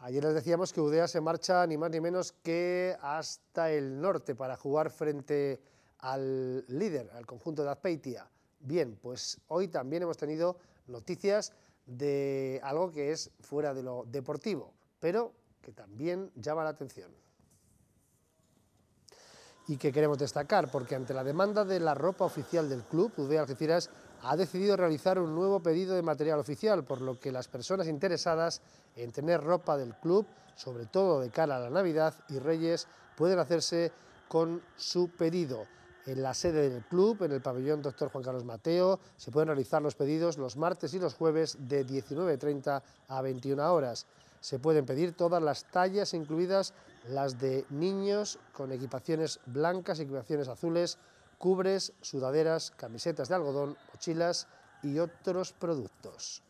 Ayer les decíamos que Udea se marcha ni más ni menos que hasta el norte para jugar frente al líder, al conjunto de Azpeitia. Bien, pues hoy también hemos tenido noticias de algo que es fuera de lo deportivo, pero que también llama la atención y que queremos destacar, porque ante la demanda de la ropa oficial del club, UD Algeciras ha decidido realizar un nuevo pedido de material oficial, por lo que las personas interesadas en tener ropa del club, sobre todo de cara a la Navidad y Reyes, pueden hacerse con su pedido. En la sede del club, en el pabellón Dr. Juan Carlos Mateo, se pueden realizar los pedidos los martes y los jueves de 19.30 a 21 horas. Se pueden pedir todas las tallas, incluidas las de niños con equipaciones blancas, equipaciones azules, cubres, sudaderas, camisetas de algodón, mochilas y otros productos.